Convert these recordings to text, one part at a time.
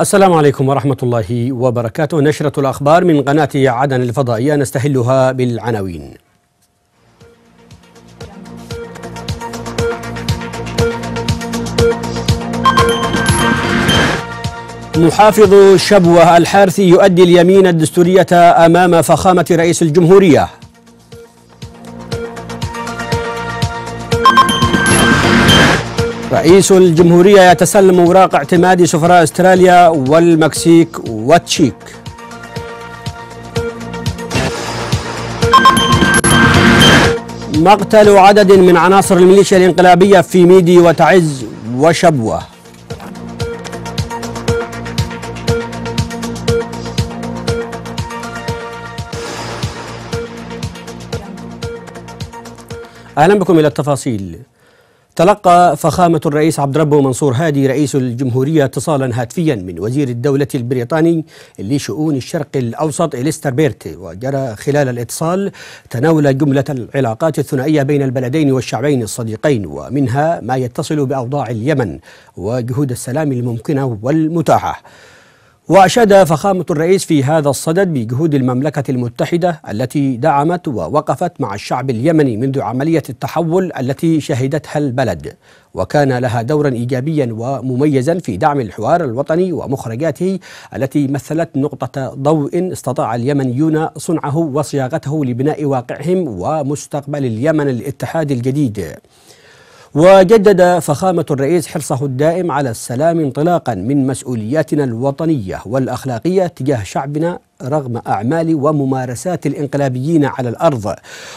السلام عليكم ورحمة الله وبركاته نشرة الأخبار من قناة عدن الفضائية نستهلها بالعناوين محافظ شبوة الحارثي يؤدي اليمين الدستورية أمام فخامة رئيس الجمهورية رئيس الجمهورية يتسلم أوراق اعتماد سفراء استراليا والمكسيك وتشيك مقتل عدد من عناصر الميليشيا الانقلابية في ميدي وتعز وشبوة أهلا بكم إلى التفاصيل تلقى فخامة الرئيس عبد ربه منصور هادي رئيس الجمهورية اتصالا هاتفيا من وزير الدولة البريطاني لشؤون الشرق الأوسط إليستر بيرتي وجرى خلال الاتصال تناول جملة العلاقات الثنائية بين البلدين والشعبين الصديقين ومنها ما يتصل بأوضاع اليمن وجهود السلام الممكنة والمتاحة وأشاد فخامة الرئيس في هذا الصدد بجهود المملكة المتحدة التي دعمت ووقفت مع الشعب اليمني منذ عملية التحول التي شهدتها البلد وكان لها دورا إيجابيا ومميزا في دعم الحوار الوطني ومخرجاته التي مثلت نقطة ضوء استطاع اليمنيون صنعه وصياغته لبناء واقعهم ومستقبل اليمن الاتحاد الجديد وجدد فخامة الرئيس حرصه الدائم على السلام انطلاقا من مسؤولياتنا الوطنية والأخلاقية تجاه شعبنا رغم أعمال وممارسات الإنقلابيين على الأرض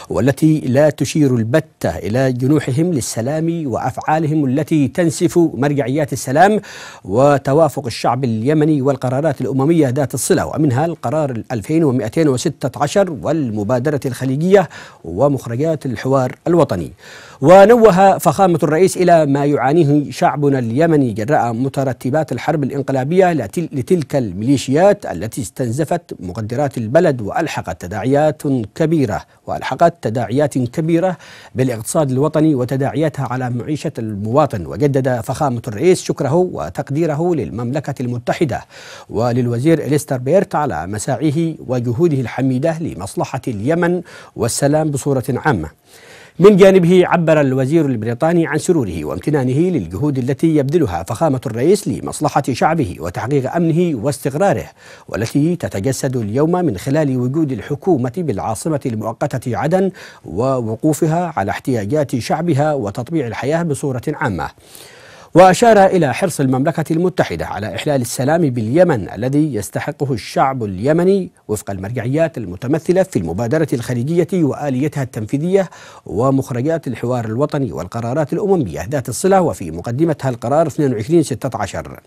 والتي لا تشير البتة إلى جنوحهم للسلام وأفعالهم التي تنسف مرجعيات السلام وتوافق الشعب اليمني والقرارات الأممية ذات الصلة ومنها القرار 2216 والمبادرة الخليجية ومخرجات الحوار الوطني ونوه فخامة الرئيس إلى ما يعانيه شعبنا اليمني جراء مترتبات الحرب الإنقلابية لتلك الميليشيات التي استنزفت مقدرات البلد وألحقت تداعيات كبيرة وألحقت تداعيات كبيرة بالاقتصاد الوطني وتداعياتها على معيشة المواطن وجدد فخامة الرئيس شكره وتقديره للمملكة المتحدة وللوزير إليستر بيرت على مساعيه وجهوده الحميدة لمصلحة اليمن والسلام بصورة عامة من جانبه عبر الوزير البريطاني عن سروره وامتنانه للجهود التي يبذلها فخامة الرئيس لمصلحة شعبه وتحقيق أمنه واستقراره والتي تتجسد اليوم من خلال وجود الحكومة بالعاصمة المؤقتة عدن ووقوفها على احتياجات شعبها وتطبيع الحياة بصورة عامة وأشار إلى حرص المملكة المتحدة على إحلال السلام باليمن الذي يستحقه الشعب اليمني وفق المرجعيات المتمثلة في المبادرة الخليجية وآليتها التنفيذية ومخرجات الحوار الوطني والقرارات الأممية ذات الصلة وفي مقدمتها القرار 2216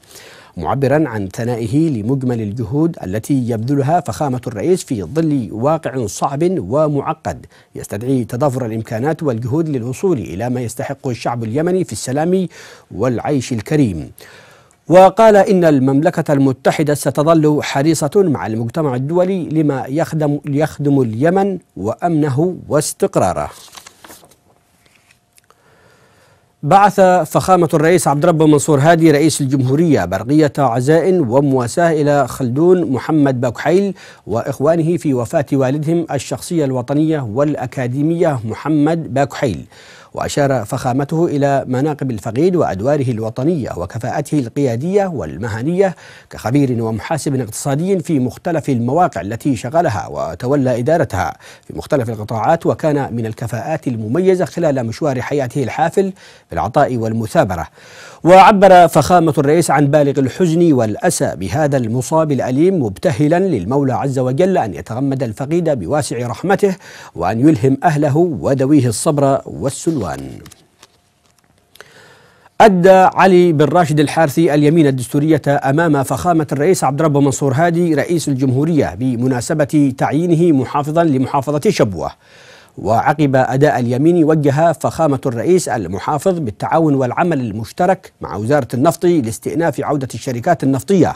معبرا عن ثنائه لمجمل الجهود التي يبذلها فخامة الرئيس في ظل واقع صعب ومعقد يستدعي تضافر الإمكانات والجهود للوصول إلى ما يستحقه الشعب اليمني في السلام والعيش الكريم وقال إن المملكة المتحدة ستظل حريصة مع المجتمع الدولي لما يخدم, يخدم اليمن وأمنه واستقراره بعث فخامة الرئيس عبد الرب منصور هادي رئيس الجمهورية برقية عزاء ومواساة إلى خلدون محمد باكحيل وإخوانه في وفاة والدهم الشخصية الوطنية والأكاديمية محمد باكحيل وأشار فخامته إلى مناقب الفقيد وأدواره الوطنية وكفاءته القيادية والمهنية كخبير ومحاسب اقتصادي في مختلف المواقع التي شغلها وتولى إدارتها في مختلف القطاعات وكان من الكفاءات المميزة خلال مشوار حياته الحافل بالعطاء والمثابرة وعبر فخامة الرئيس عن بالغ الحزن والأسى بهذا المصاب الأليم مبتهلا للمولى عز وجل أن يتغمد الفقيد بواسع رحمته وأن يلهم أهله وذويه الصبر والسلوى الديوان أدى علي بن راشد الحارثي اليمين الدستورية أمام فخامة الرئيس عبد ربه منصور هادي رئيس الجمهورية بمناسبة تعيينه محافظا لمحافظة شبوة وعقب أداء اليمين وجه فخامة الرئيس المحافظ بالتعاون والعمل المشترك مع وزارة النفط لاستئناف عودة الشركات النفطية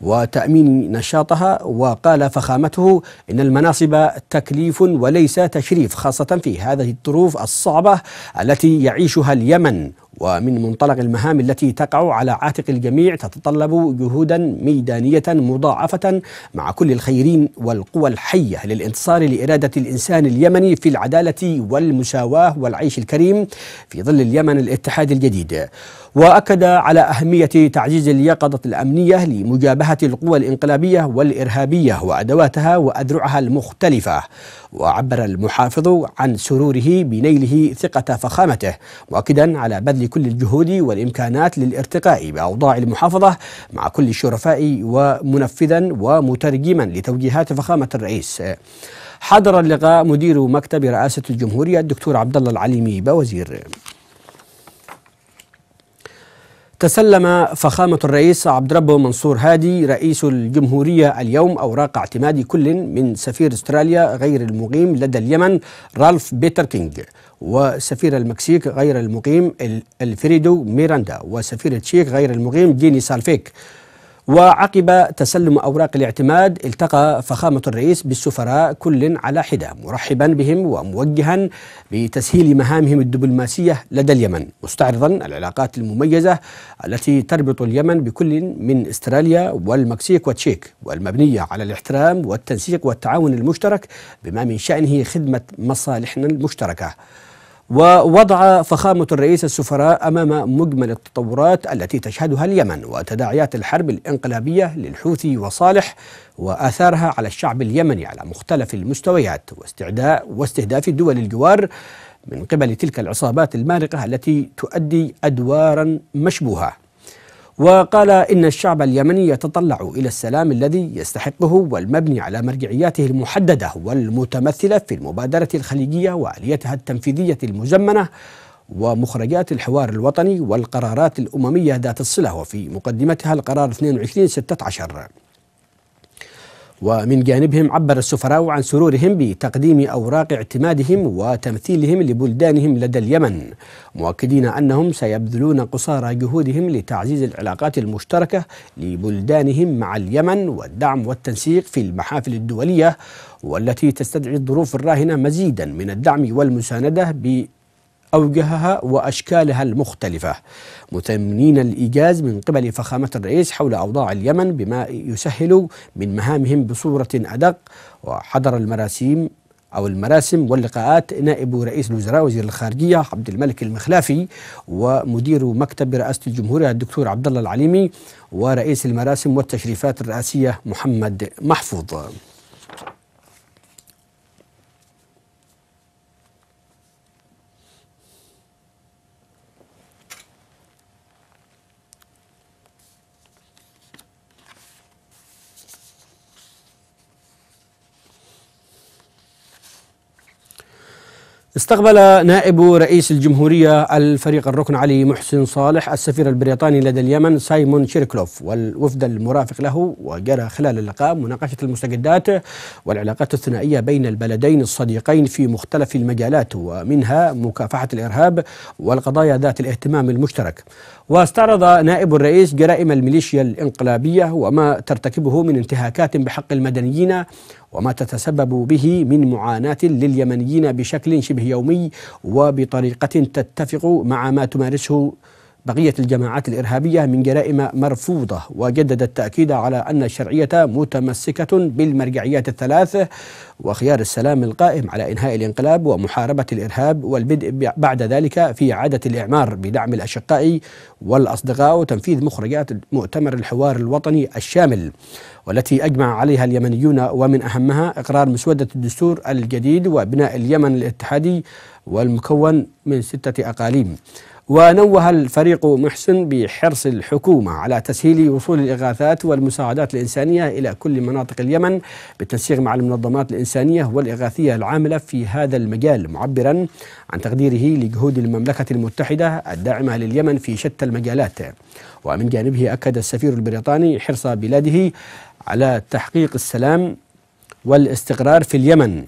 وتأمين نشاطها وقال فخامته إن المناصب تكليف وليس تشريف خاصة في هذه الظروف الصعبة التي يعيشها اليمن ومن منطلق المهام التي تقع على عاتق الجميع تتطلب جهودا ميدانية مضاعفة مع كل الخيرين والقوى الحية للانتصار لإرادة الإنسان اليمني في العدالة والمساواة والعيش الكريم في ظل اليمن الاتحاد الجديد وأكد على أهمية تعزيز اليقظة الأمنية لمجابهة القوى الإنقلابية والإرهابية وأدواتها وأذرعها المختلفة وعبر المحافظ عن سروره بنيله ثقة فخامته مؤكدا على بذل كل الجهود والإمكانات للارتقاء بأوضاع المحافظة مع كل الشرفاء ومنفذا ومترجما لتوجيهات فخامة الرئيس حضر اللقاء مدير مكتب رئاسة الجمهورية الدكتور عبد الله العليمي بوزير تسلم فخامة الرئيس عبد ربه منصور هادي رئيس الجمهورية اليوم أوراق اعتماد كل من سفير استراليا غير المقيم لدى اليمن رالف بيتر كينج وسفير المكسيك غير المقيم الفريدو ميراندا وسفير التشيك غير المقيم جيني سالفيك وعقب تسلم أوراق الاعتماد التقى فخامة الرئيس بالسفراء كل على حدة مرحبا بهم وموجها بتسهيل مهامهم الدبلوماسية لدى اليمن مستعرضا العلاقات المميزة التي تربط اليمن بكل من استراليا والمكسيك وتشيك والمبنية على الاحترام والتنسيق والتعاون المشترك بما من شأنه خدمة مصالحنا المشتركة ووضع فخامة الرئيس السفراء أمام مجمل التطورات التي تشهدها اليمن وتداعيات الحرب الإنقلابية للحوثي وصالح وآثارها على الشعب اليمني على مختلف المستويات واستعداء واستهداف دول الجوار من قبل تلك العصابات المارقة التي تؤدي أدوارا مشبوهة وقال إن الشعب اليمني يتطلع إلى السلام الذي يستحقه والمبني على مرجعياته المحددة والمتمثلة في المبادرة الخليجية وآليتها التنفيذية المزمنة ومخرجات الحوار الوطني والقرارات الأممية ذات الصلة وفي مقدمتها القرار 2216 ومن جانبهم عبر السفراء عن سرورهم بتقديم أوراق اعتمادهم وتمثيلهم لبلدانهم لدى اليمن مؤكدين أنهم سيبذلون قصارى جهودهم لتعزيز العلاقات المشتركة لبلدانهم مع اليمن والدعم والتنسيق في المحافل الدولية والتي تستدعي الظروف الراهنة مزيدا من الدعم والمساندة ب أوجهها وأشكالها المختلفة متمنين الإيجاز من قبل فخامة الرئيس حول أوضاع اليمن بما يسهل من مهامهم بصورة أدق وحضر المراسيم أو المراسم واللقاءات نائب رئيس الوزراء وزير الخارجية عبد الملك المخلافي ومدير مكتب رئاسة الجمهورية الدكتور عبد الله العليمي ورئيس المراسم والتشريفات الرئاسية محمد محفوظ استقبل نائب رئيس الجمهورية الفريق الركن علي محسن صالح السفير البريطاني لدى اليمن سايمون شيركلوف والوفد المرافق له وجرى خلال اللقاء مناقشة المستجدات والعلاقات الثنائية بين البلدين الصديقين في مختلف المجالات ومنها مكافحة الإرهاب والقضايا ذات الاهتمام المشترك واستعرض نائب الرئيس جرائم الميليشيا الإنقلابية وما ترتكبه من انتهاكات بحق المدنيين وما تتسبب به من معاناة لليمنيين بشكل شبه يومي وبطريقة تتفق مع ما تمارسه بقية الجماعات الإرهابية من جرائم مرفوضة وجدد التأكيد على أن الشرعية متمسكة بالمرجعيات الثلاث وخيار السلام القائم على إنهاء الانقلاب ومحاربة الإرهاب والبدء بعد ذلك في إعادة الإعمار بدعم الأشقاء والأصدقاء وتنفيذ مخرجات مؤتمر الحوار الوطني الشامل والتي أجمع عليها اليمنيون ومن أهمها إقرار مسودة الدستور الجديد وبناء اليمن الاتحادي والمكون من ستة أقاليم ونوه الفريق محسن بحرص الحكومة على تسهيل وصول الإغاثات والمساعدات الإنسانية إلى كل مناطق اليمن بالتنسيق مع المنظمات الإنسانية والإغاثية العاملة في هذا المجال معبرا عن تقديره لجهود المملكة المتحدة الداعمة لليمن في شتى المجالات ومن جانبه أكد السفير البريطاني حرص بلاده على تحقيق السلام والاستقرار في اليمن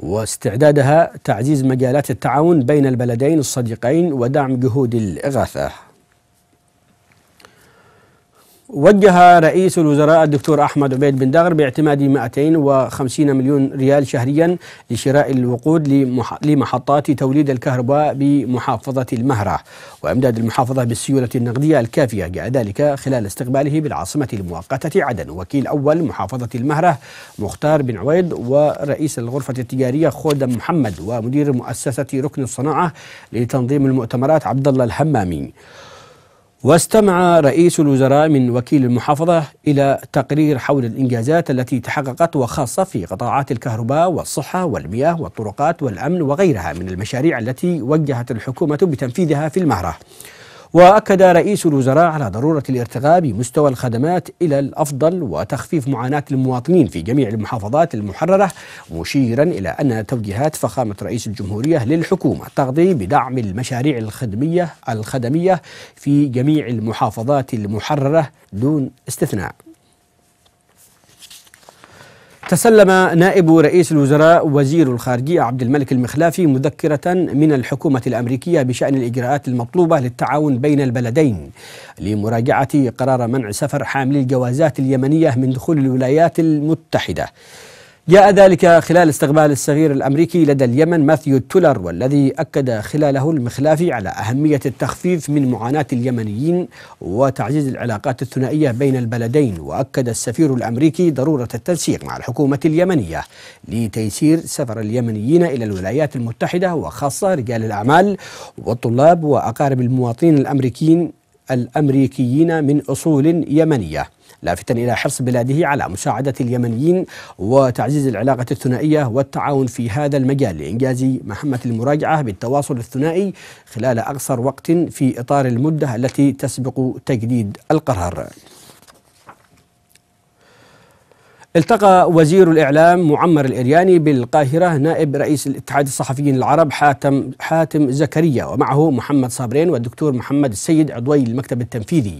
واستعدادها تعزيز مجالات التعاون بين البلدين الصديقين ودعم جهود الإغاثة وجه رئيس الوزراء الدكتور أحمد عبيد بن دغر باعتماد 250 مليون ريال شهريا لشراء الوقود لمحطات توليد الكهرباء بمحافظة المهرة وإمداد المحافظة بالسيولة النقدية الكافية جاء ذلك خلال استقباله بالعاصمة المؤقتة عدن وكيل أول محافظة المهرة مختار بن عويد ورئيس الغرفة التجارية خودم محمد ومدير مؤسسة ركن الصناعة لتنظيم المؤتمرات عبد الله الحمامي واستمع رئيس الوزراء من وكيل المحافظة إلى تقرير حول الإنجازات التي تحققت وخاصة في قطاعات الكهرباء والصحة والمياه والطرقات والأمن وغيرها من المشاريع التي وجهت الحكومة بتنفيذها في المهرة وأكد رئيس الوزراء على ضرورة الارتقاء بمستوى الخدمات إلى الأفضل وتخفيف معاناة المواطنين في جميع المحافظات المحررة مشيرا إلى أن توجيهات فخامة رئيس الجمهورية للحكومة تقضي بدعم المشاريع الخدمية الخدمية في جميع المحافظات المحررة دون استثناء تسلم نائب رئيس الوزراء وزير الخارجية عبد الملك المخلافي مذكرة من الحكومة الأمريكية بشأن الإجراءات المطلوبة للتعاون بين البلدين لمراجعة قرار منع سفر حاملي الجوازات اليمنية من دخول الولايات المتحدة جاء ذلك خلال استقبال السفير الامريكي لدى اليمن ماثيو تولر والذي اكد خلاله المخلافي على اهميه التخفيف من معاناه اليمنيين وتعزيز العلاقات الثنائيه بين البلدين واكد السفير الامريكي ضروره التنسيق مع الحكومه اليمنيه لتيسير سفر اليمنيين الى الولايات المتحده وخاصه رجال الاعمال والطلاب واقارب المواطنين الامريكيين الامريكيين من اصول يمنيه لافتا الى حرص بلاده على مساعده اليمنيين وتعزيز العلاقه الثنائيه والتعاون في هذا المجال لانجاز مهمه المراجعه بالتواصل الثنائي خلال اقصر وقت في اطار المده التي تسبق تجديد القرار. التقى وزير الإعلام معمر الإرياني بالقاهرة نائب رئيس الاتحاد الصحفيين العرب حاتم حاتم زكريا ومعه محمد صابرين والدكتور محمد السيد عضوي المكتب التنفيذي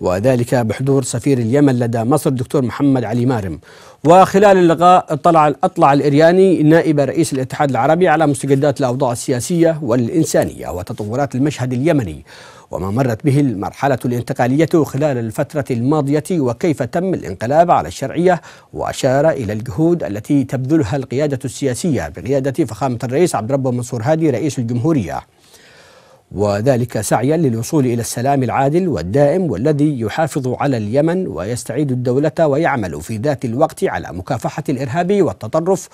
وذلك بحضور سفير اليمن لدى مصر الدكتور محمد علي مارم وخلال اللقاء اطلع اطلع الارياني نائب رئيس الاتحاد العربي على مستجدات الاوضاع السياسيه والانسانيه وتطورات المشهد اليمني وما مرت به المرحلة الانتقالية خلال الفترة الماضية وكيف تم الانقلاب على الشرعية وأشار إلى الجهود التي تبذلها القيادة السياسية بقيادة فخامة الرئيس عبد ربه منصور هادي رئيس الجمهورية وذلك سعيا للوصول الى السلام العادل والدائم والذي يحافظ على اليمن ويستعيد الدوله ويعمل في ذات الوقت على مكافحه الارهاب والتطرف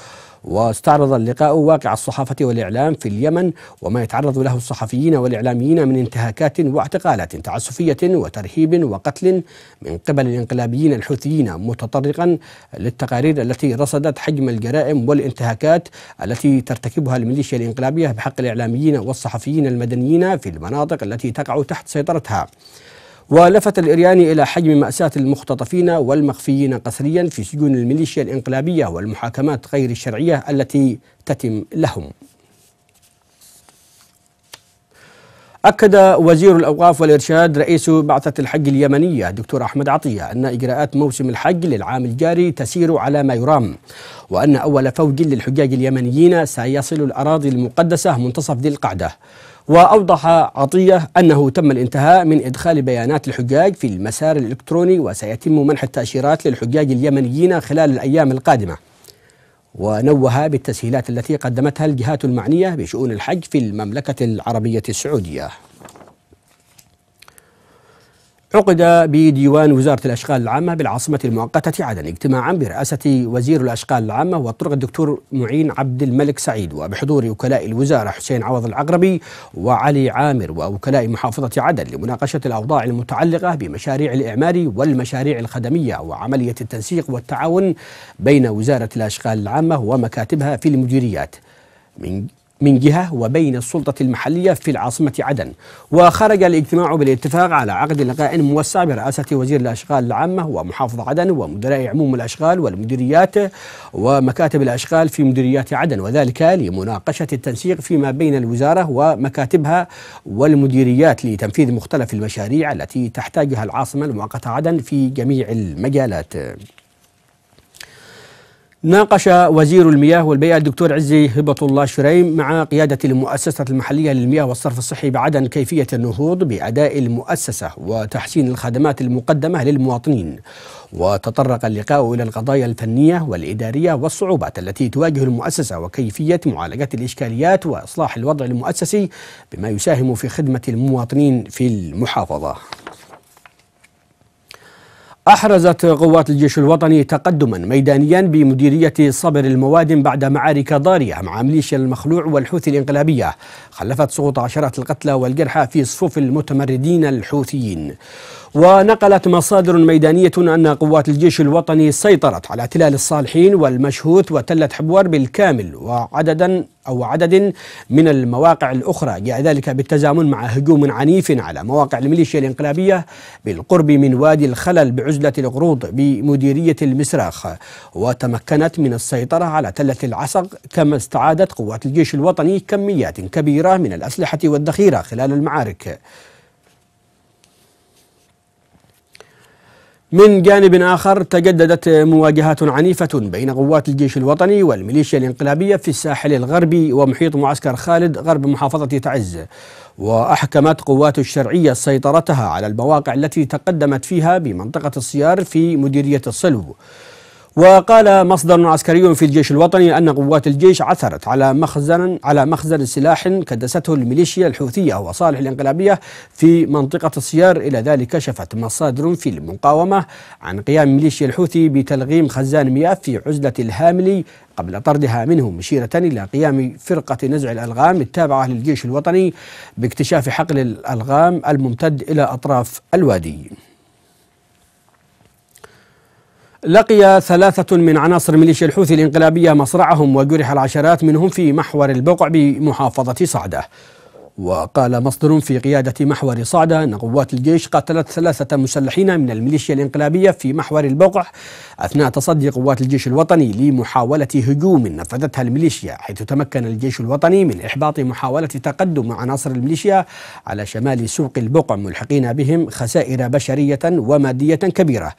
واستعرض اللقاء واقع الصحافة والإعلام في اليمن وما يتعرض له الصحفيين والإعلاميين من انتهاكات واعتقالات تعسفية وترهيب وقتل من قبل الانقلابيين الحوثيين متطرقا للتقارير التي رصدت حجم الجرائم والانتهاكات التي ترتكبها الميليشيا الانقلابية بحق الإعلاميين والصحفيين المدنيين في المناطق التي تقع تحت سيطرتها ولفت الإرياني إلى حجم مأساة المختطفين والمخفيين قسريا في سجون الميليشيا الإنقلابية والمحاكمات غير الشرعية التي تتم لهم أكد وزير الأوقاف والإرشاد رئيس بعثة الحج اليمنية دكتور أحمد عطية أن إجراءات موسم الحج للعام الجاري تسير على ما يرام وأن أول فوج للحجاج اليمنيين سيصل الأراضي المقدسة منتصف ذي القعدة وأوضح عطية أنه تم الانتهاء من إدخال بيانات الحجاج في المسار الإلكتروني وسيتم منح التأشيرات للحجاج اليمنيين خلال الأيام القادمة ونوه بالتسهيلات التي قدمتها الجهات المعنية بشؤون الحج في المملكة العربية السعودية عقد بديوان وزارة الأشغال العامة بالعاصمة المؤقتة عدن اجتماعا برئاسة وزير الأشغال العامة والطرق الدكتور معين عبد الملك سعيد وبحضور وكلاء الوزارة حسين عوض العقربي وعلي عامر ووكلاء محافظة عدن لمناقشة الأوضاع المتعلقة بمشاريع الإعمار والمشاريع الخدمية وعملية التنسيق والتعاون بين وزارة الأشغال العامة ومكاتبها في المديريات من من جهة وبين السلطة المحلية في العاصمة عدن وخرج الاجتماع بالاتفاق على عقد لقاء موسع برئاسة وزير الأشغال العامة ومحافظ عدن ومدراء عموم الأشغال والمديريات ومكاتب الأشغال في مديريات عدن وذلك لمناقشة التنسيق فيما بين الوزارة ومكاتبها والمديريات لتنفيذ مختلف المشاريع التي تحتاجها العاصمة المؤقتة عدن في جميع المجالات ناقش وزير المياه والبيئة الدكتور عزي هبة الله شريم مع قيادة المؤسسة المحلية للمياه والصرف الصحي بعدن كيفية النهوض بأداء المؤسسة وتحسين الخدمات المقدمة للمواطنين وتطرق اللقاء إلى القضايا الفنية والإدارية والصعوبات التي تواجه المؤسسة وكيفية معالجة الإشكاليات وإصلاح الوضع المؤسسي بما يساهم في خدمة المواطنين في المحافظة أحرزت قوات الجيش الوطني تقدما ميدانيا بمديرية صبر الموادن بعد معارك ضارية مع ميليشيا المخلوع والحوثي الانقلابية خلفت سقوط عشرات القتلى والجرحى في صفوف المتمردين الحوثيين ونقلت مصادر ميدانية أن قوات الجيش الوطني سيطرت على تلال الصالحين والمشهوت وتلة حبور بالكامل وعددا أو عدد من المواقع الأخرى جاء ذلك بالتزامن مع هجوم عنيف على مواقع الميليشيا الإنقلابية بالقرب من وادي الخلل بعزلة القروض بمديرية المسراخ وتمكنت من السيطرة على تلة العسق كما استعادت قوات الجيش الوطني كميات كبيرة من الأسلحة والذخيرة خلال المعارك من جانب آخر تجددت مواجهات عنيفة بين قوات الجيش الوطني والميليشيا الانقلابية في الساحل الغربي ومحيط معسكر خالد غرب محافظة تعز وأحكمت قوات الشرعية سيطرتها على المواقع التي تقدمت فيها بمنطقة الصيار في مديرية السلو وقال مصدر عسكري في الجيش الوطني أن قوات الجيش عثرت على مخزن على مخزن سلاح كدسته الميليشيا الحوثية وصالح الانقلابية في منطقة السيار إلى ذلك كشفت مصادر في المقاومة عن قيام ميليشيا الحوثي بتلغيم خزان مياه في عزلة الهاملي قبل طردها منه مشيرة إلى قيام فرقة نزع الألغام التابعة للجيش الوطني باكتشاف حقل الألغام الممتد إلى أطراف الوادي لقي ثلاثة من عناصر ميليشيا الحوثي الانقلابية مصرعهم وجرح العشرات منهم في محور البقع بمحافظة صعدة وقال مصدر في قيادة محور صعدة أن قوات الجيش قتلت ثلاثة مسلحين من الميليشيا الانقلابية في محور البقع أثناء تصدي قوات الجيش الوطني لمحاولة هجوم نفذتها الميليشيا حيث تمكن الجيش الوطني من إحباط محاولة تقدم عناصر الميليشيا على شمال سوق البقع ملحقين بهم خسائر بشرية ومادية كبيرة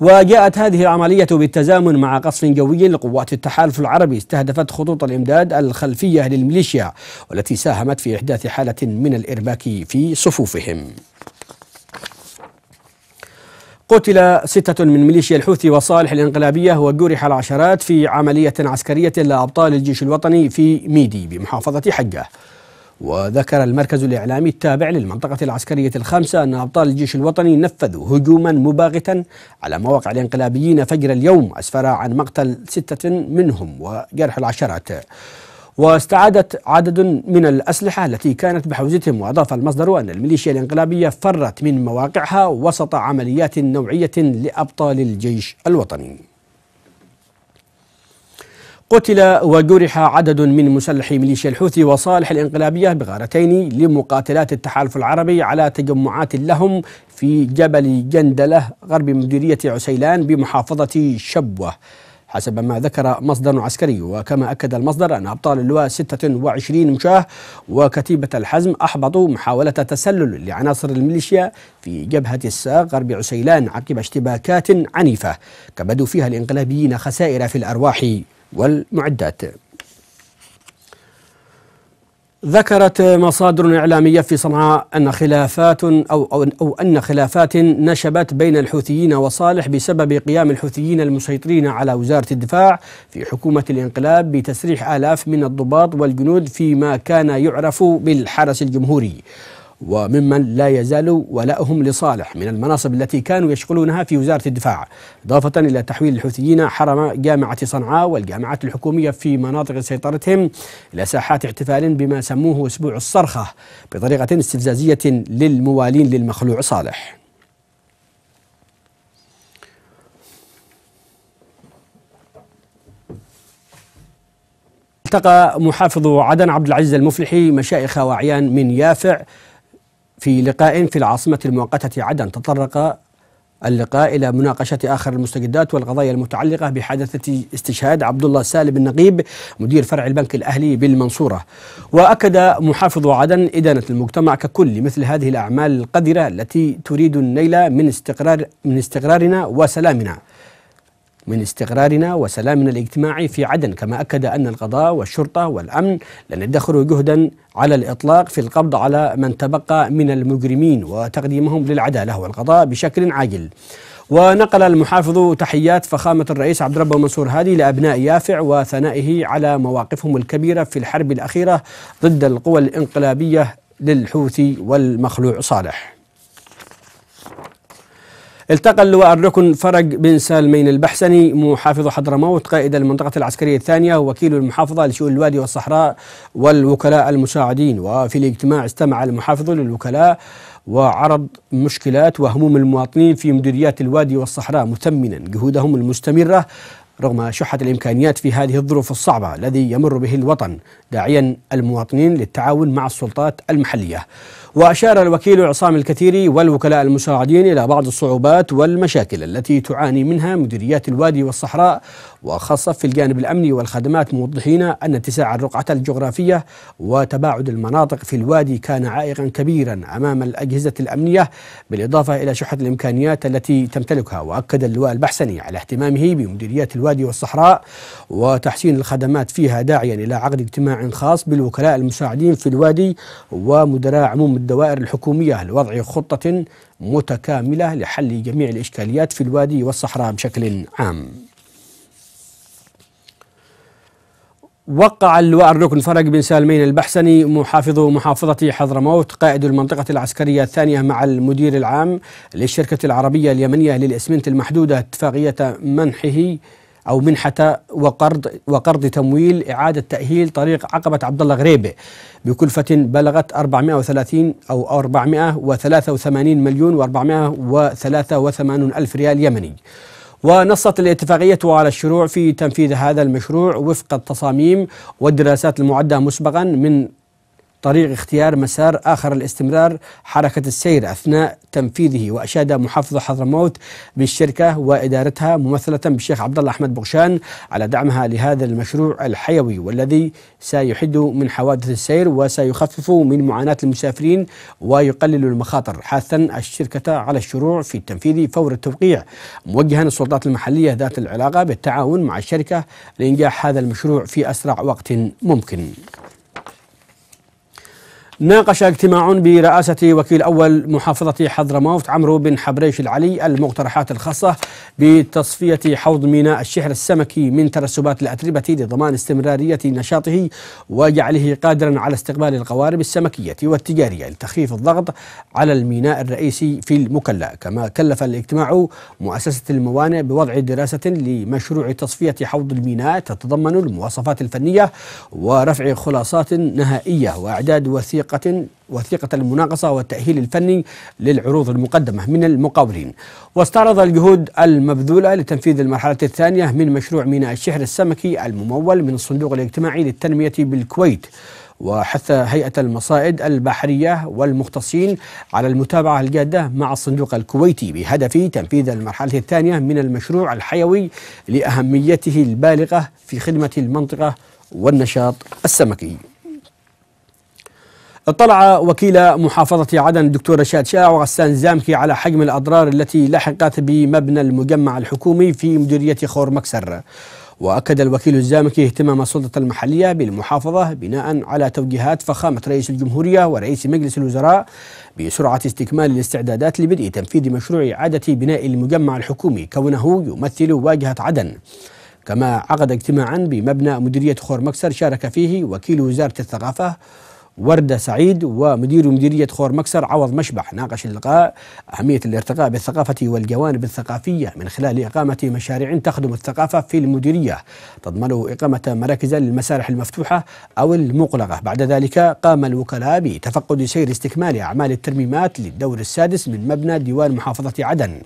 وجاءت هذه العملية بالتزامن مع قصف جوي لقوات التحالف العربي استهدفت خطوط الإمداد الخلفية للميليشيا والتي ساهمت في إحداث حالة حالة من الإرباك في صفوفهم قتل ستة من ميليشيا الحوثي وصالح الانقلابية وجرح العشرات في عملية عسكرية لأبطال الجيش الوطني في ميدي بمحافظة حجة وذكر المركز الإعلامي التابع للمنطقة العسكرية الخامسة أن أبطال الجيش الوطني نفذوا هجوما مباغتا على مواقع الانقلابيين فجر اليوم أسفر عن مقتل ستة منهم وجرح العشرات واستعادت عدد من الأسلحة التي كانت بحوزتهم وأضاف المصدر أن الميليشيا الانقلابية فرت من مواقعها وسط عمليات نوعية لأبطال الجيش الوطني قتل وجرح عدد من مسلحي ميليشيا الحوثي وصالح الانقلابية بغارتين لمقاتلات التحالف العربي على تجمعات لهم في جبل جندلة غرب مديرية عسيلان بمحافظة شبوة حسب ما ذكر مصدر عسكري وكما أكد المصدر أن أبطال اللواء 26 مشاه وكتيبة الحزم أحبطوا محاولة تسلل لعناصر الميليشيا في جبهة الساق غرب عسيلان عقب اشتباكات عنيفة كبدوا فيها الإنقلابيين خسائر في الأرواح والمعدات ذكرت مصادر إعلامية في صنعاء أن خلافات أو, أو, أو أن خلافات نشبت بين الحوثيين وصالح بسبب قيام الحوثيين المسيطرين على وزارة الدفاع في حكومة الانقلاب بتسريح آلاف من الضباط والجنود فيما كان يعرف بالحرس الجمهوري وممن لا يزال ولاؤهم لصالح من المناصب التي كانوا يشغلونها في وزارة الدفاع إضافة إلى تحويل الحوثيين حرم جامعة صنعاء والجامعات الحكومية في مناطق سيطرتهم إلى ساحات احتفال بما سموه أسبوع الصرخة بطريقة استفزازية للموالين للمخلوع صالح التقى محافظ عدن عبد العزيز المفلحي مشايخ واعيان من يافع في لقاء في العاصمة المؤقتة عدن تطرق اللقاء إلى مناقشة آخر المستجدات والقضايا المتعلقة بحادثة استشهاد عبد الله سالم النقيب مدير فرع البنك الأهلي بالمنصورة وأكد محافظ عدن إدانة المجتمع ككل مثل هذه الأعمال القذرة التي تريد النيل من استقرار من استقرارنا وسلامنا من استقرارنا وسلامنا الاجتماعي في عدن كما أكد أن القضاء والشرطة والأمن لن يدخروا جهدا على الإطلاق في القبض على من تبقى من المجرمين وتقديمهم للعدالة والقضاء بشكل عاجل ونقل المحافظ تحيات فخامة الرئيس عبد ربه منصور هادي لأبناء يافع وثنائه على مواقفهم الكبيرة في الحرب الأخيرة ضد القوى الإنقلابية للحوثي والمخلوع صالح التقى اللواء الركن فرج بن سالمين البحسني محافظ حضرموت قائد المنطقة العسكرية الثانية وكيل المحافظة لشؤون الوادي والصحراء والوكلاء المساعدين وفي الاجتماع استمع المحافظ للوكلاء وعرض مشكلات وهموم المواطنين في مديريات الوادي والصحراء مثمنا جهودهم المستمرة رغم شحة الإمكانيات في هذه الظروف الصعبة الذي يمر به الوطن داعيا المواطنين للتعاون مع السلطات المحلية وأشار الوكيل عصام الكثيري والوكلاء المساعدين إلى بعض الصعوبات والمشاكل التي تعاني منها مديريات الوادي والصحراء وخاصة في الجانب الأمني والخدمات موضحين أن اتساع الرقعة الجغرافية وتباعد المناطق في الوادي كان عائقا كبيرا أمام الأجهزة الأمنية بالإضافة إلى شحة الإمكانيات التي تمتلكها وأكد اللواء البحسني على اهتمامه بمديريات الوادي والصحراء وتحسين الخدمات فيها داعيا إلى عقد اجتماع خاص بالوكلاء المساعدين في الوادي ومدراء عموم الدوائر الحكومية لوضع خطة متكاملة لحل جميع الإشكاليات في الوادي والصحراء بشكل عام وقع اللواء الركن فرج بن سالمين البحسني محافظ محافظة حضرموت قائد المنطقة العسكرية الثانية مع المدير العام للشركة العربية اليمنية للإسمنت المحدودة اتفاقية منحه او منحه وقرض وقرض تمويل اعاده تاهيل طريق عقبه عبد الله غريبه بكلفه بلغت 430 او 483 مليون و483 الف ريال يمني. ونصت الاتفاقية على الشروع في تنفيذ هذا المشروع وفق التصاميم والدراسات المعدة مسبقا من طريق اختيار مسار آخر الاستمرار حركة السير أثناء تنفيذه وأشاد محافظ حضرموت بالشركة وإدارتها ممثلة بالشيخ عبد الله أحمد بغشان على دعمها لهذا المشروع الحيوي والذي سيحد من حوادث السير وسيخفف من معاناة المسافرين ويقلل المخاطر حاثا الشركة على الشروع في التنفيذ فور التوقيع موجها السلطات المحلية ذات العلاقة بالتعاون مع الشركة لإنجاح هذا المشروع في أسرع وقت ممكن ناقش اجتماع برئاسة وكيل أول محافظة حضرموت عمرو بن حبريش العلي المقترحات الخاصة بتصفية حوض ميناء الشحر السمكي من ترسبات الأتربة لضمان استمرارية نشاطه وجعله قادرا على استقبال القوارب السمكية والتجارية لتخفيف الضغط على الميناء الرئيسي في المكلا كما كلف الاجتماع مؤسسة الموانئ بوضع دراسة لمشروع تصفية حوض الميناء تتضمن المواصفات الفنية ورفع خلاصات نهائية وإعداد وثيقة وثيقة وثيقة المناقصة والتأهيل الفني للعروض المقدمة من المقاولين واستعرض الجهود المبذولة لتنفيذ المرحلة الثانية من مشروع ميناء الشهر السمكي الممول من الصندوق الاجتماعي للتنمية بالكويت وحث هيئة المصائد البحرية والمختصين على المتابعة الجادة مع الصندوق الكويتي بهدف تنفيذ المرحلة الثانية من المشروع الحيوي لأهميته البالغة في خدمة المنطقة والنشاط السمكي اطلع وكيل محافظة عدن الدكتور رشاد شاه وغسان زامكي على حجم الأضرار التي لحقت بمبنى المجمع الحكومي في مديرية خور مكسر وأكد الوكيل الزامكي اهتمام السلطة المحلية بالمحافظة بناء على توجيهات فخامة رئيس الجمهورية ورئيس مجلس الوزراء بسرعة استكمال الاستعدادات لبدء تنفيذ مشروع إعادة بناء المجمع الحكومي كونه يمثل واجهة عدن كما عقد اجتماعا بمبنى مديرية خور مكسر شارك فيه وكيل وزارة الثقافة وردة سعيد ومدير مديرية خور مكسر عوض مشبح ناقش اللقاء أهمية الارتقاء بالثقافة والجوانب الثقافية من خلال إقامة مشاريع تخدم الثقافة في المديرية تضمن إقامة مراكز للمسارح المفتوحة أو المغلقة بعد ذلك قام الوكلاء بتفقد سير استكمال أعمال الترميمات للدور السادس من مبنى ديوان محافظة عدن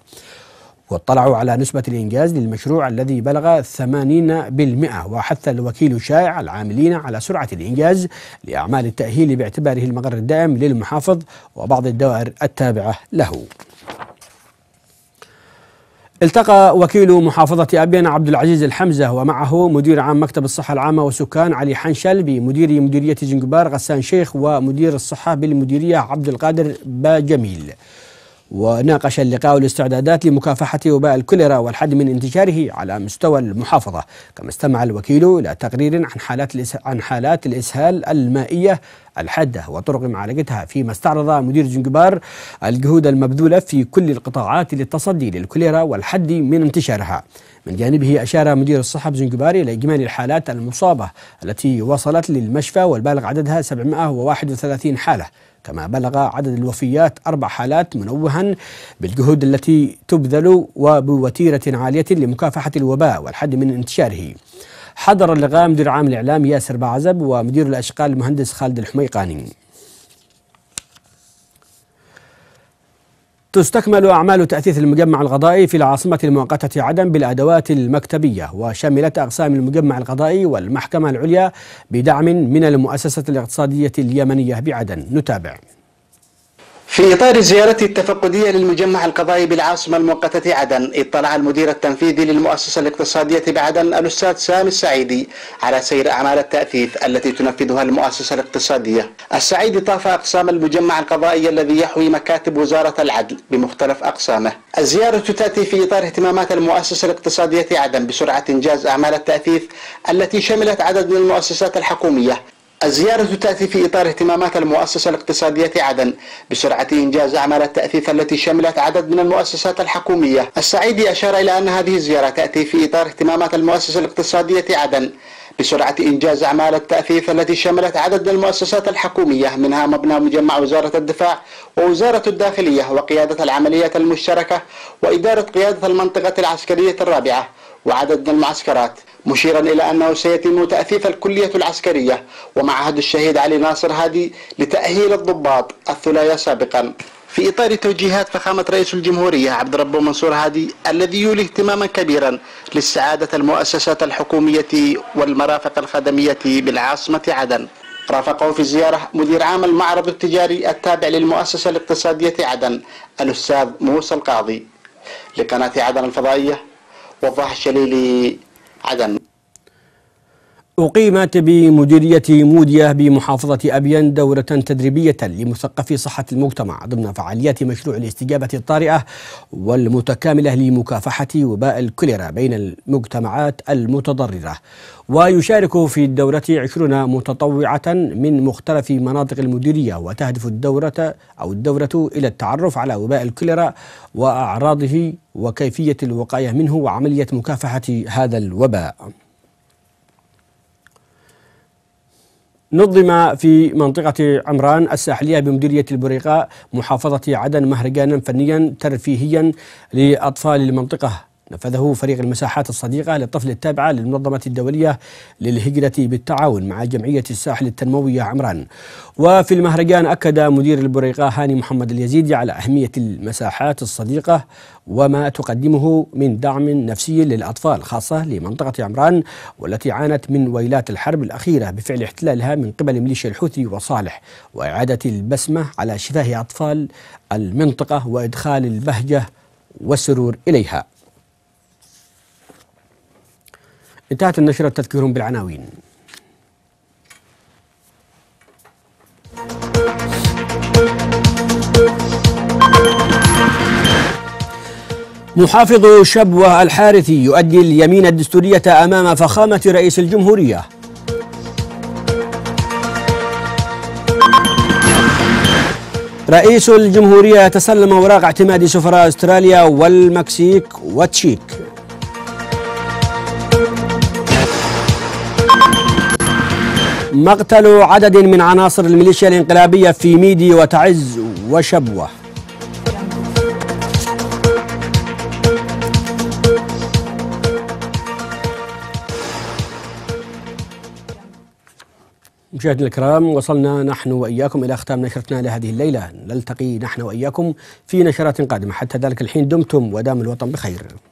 واطلعوا على نسبة الإنجاز للمشروع الذي بلغ 80% وحث الوكيل الشائع العاملين على سرعة الإنجاز لأعمال التأهيل باعتباره المقر الدائم للمحافظ وبعض الدوائر التابعة له التقى وكيل محافظة أبين عبد العزيز الحمزة ومعه مدير عام مكتب الصحة العامة والسكان علي حنشل بمدير مديرية زنجبار غسان شيخ ومدير الصحة بالمديرية عبد القادر باجميل وناقش اللقاء الاستعدادات لمكافحة وباء الكوليرا والحد من انتشاره على مستوى المحافظة كما استمع الوكيل إلى تقرير عن حالات عن حالات الإسهال المائية الحادة وطرق معالجتها فيما استعرض مدير زنجبار الجهود المبذولة في كل القطاعات للتصدي للكوليرا والحد من انتشارها من جانبه أشار مدير الصحة بزنجبار إلى إجمالي الحالات المصابة التي وصلت للمشفى والبالغ عددها 731 حالة كما بلغ عدد الوفيات أربع حالات منوها بالجهود التي تبذل وبوتيرة عالية لمكافحة الوباء والحد من انتشاره حضر اللقاء مدير عام الإعلام ياسر بعزب ومدير الأشغال المهندس خالد الحميقاني تستكمل أعمال تأثيث المجمع الغضائي في العاصمة المؤقتة عدن بالأدوات المكتبية وشملت أقسام المجمع الغضائي والمحكمة العليا بدعم من المؤسسة الاقتصادية اليمنية بعدن نتابع في إطار زيارته التفقدية للمجمع القضائي بالعاصمة المؤقتة عدن اطلع المدير التنفيذي للمؤسسة الاقتصادية بعدن الأستاذ سامي السعيدي على سير أعمال التأثيث التي تنفذها المؤسسة الاقتصادية السعيدي طاف أقسام المجمع القضائي الذي يحوي مكاتب وزارة العدل بمختلف أقسامه الزيارة تأتي في إطار اهتمامات المؤسسة الاقتصادية عدن بسرعة إنجاز أعمال التأثيث التي شملت عدد من المؤسسات الحكومية الزيارة تأتي في إطار اهتمامات المؤسسة الاقتصادية عدن بسرعة إنجاز أعمال التأثيث التي شملت عدد من المؤسسات الحكومية السعيدي أشار إلى أن هذه الزيارة تأتي في إطار اهتمامات المؤسسة الاقتصادية عدن بسرعة إنجاز أعمال التأثيث التي شملت عدد من المؤسسات الحكومية منها مبنى مجمع وزارة الدفاع ووزارة الداخلية وقيادة العمليات المشتركة وإدارة قيادة المنطقة العسكرية الرابعة وعدد من المعسكرات مشيرا إلى أنه سيتم تأثيث الكلية العسكرية ومعهد الشهيد علي ناصر هادي لتأهيل الضباط الثلاثة سابقا في إطار توجيهات فخامة رئيس الجمهورية عبد ربه منصور هادي الذي يولي اهتماما كبيرا لاستعادة المؤسسات الحكومية والمرافق الخدمية بالعاصمة عدن رافقه في الزيارة مدير عام المعرض التجاري التابع للمؤسسة الاقتصادية عدن الأستاذ موسى القاضي لقناة عدن الفضائية وفاح شليلي عدن أقيمت بمديرية موديا بمحافظة أبيان دورة تدريبية لمثقفي صحة المجتمع ضمن فعاليات مشروع الاستجابة الطارئة والمتكاملة لمكافحة وباء الكوليرا بين المجتمعات المتضررة ويشارك في الدورة عشرون متطوعة من مختلف مناطق المديرية وتهدف الدورة أو الدورة إلى التعرف على وباء الكوليرا وأعراضه وكيفية الوقاية منه وعملية مكافحة هذا الوباء نظم في منطقة عمران الساحلية بمديرية البريقاء محافظة عدن مهرجانا فنيا ترفيهيا لأطفال المنطقة نفذه فريق المساحات الصديقة للطفل التابعة للمنظمة الدولية للهجرة بالتعاون مع جمعية الساحل التنموية عمران وفي المهرجان أكد مدير البريقة هاني محمد اليزيدي على أهمية المساحات الصديقة وما تقدمه من دعم نفسي للأطفال خاصة لمنطقة عمران والتي عانت من ويلات الحرب الأخيرة بفعل احتلالها من قبل ميليشيا الحوثي وصالح وإعادة البسمة على شفاه أطفال المنطقة وإدخال البهجة والسرور إليها انتهت النشرة تذكير بالعناوين محافظ شبوة الحارثي يؤدي اليمين الدستورية أمام فخامة رئيس الجمهورية رئيس الجمهورية تسلم أوراق اعتماد سفراء أستراليا والمكسيك وتشيك مقتل عدد من عناصر الميليشيا الانقلابية في ميدي وتعز وشبوة مشاهدينا الكرام وصلنا نحن واياكم الى ختام نشرتنا لهذه الليله، نلتقي نحن واياكم في نشرات قادمه، حتى ذلك الحين دمتم ودام الوطن بخير.